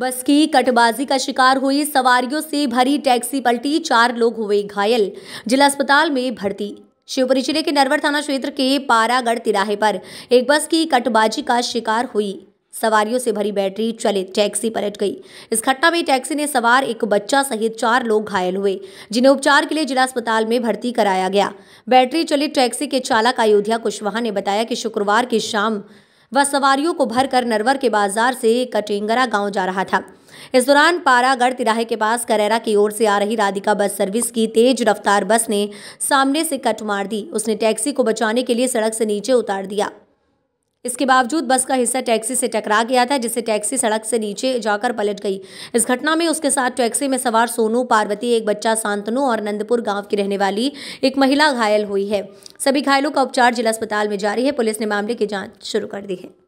बस की कटबाजी का शिकार हुई सवारियों से भरी टैक्सी पलटी चार लोग हुए घायल जिला अस्पताल में भर्ती शिवपुरी जिले के नरवर थाना क्षेत्र के पारागढ़ तिराहे पर एक बस की कटबाजी का शिकार हुई सवारियों से भरी बैटरी चले टैक्सी पलट गई इस घटना में टैक्सी ने सवार एक बच्चा सहित चार लोग घायल हुए जिन्हें उपचार के लिए जिला अस्पताल में भर्ती कराया गया बैटरी चलित टैक्सी के चालक अयोध्या कुशवाहा ने बताया कि शुक्रवार की शाम व सवारियों को भरकर नरवर के बाजार से कटेंगरा गांव जा रहा था इस दौरान पारागढ़ तिराहे के पास करेरा की ओर से आ रही राधिका बस सर्विस की तेज रफ्तार बस ने सामने से कट मार दी उसने टैक्सी को बचाने के लिए सड़क से नीचे उतार दिया इसके बावजूद बस का हिस्सा टैक्सी से टकरा गया था जिससे टैक्सी सड़क से नीचे जाकर पलट गई इस घटना में उसके साथ टैक्सी में सवार सोनू पार्वती एक बच्चा सांतनु और नंदपुर गांव की रहने वाली एक महिला घायल हुई है सभी घायलों का उपचार जिला अस्पताल में जारी है पुलिस ने मामले की जाँच शुरू कर दी है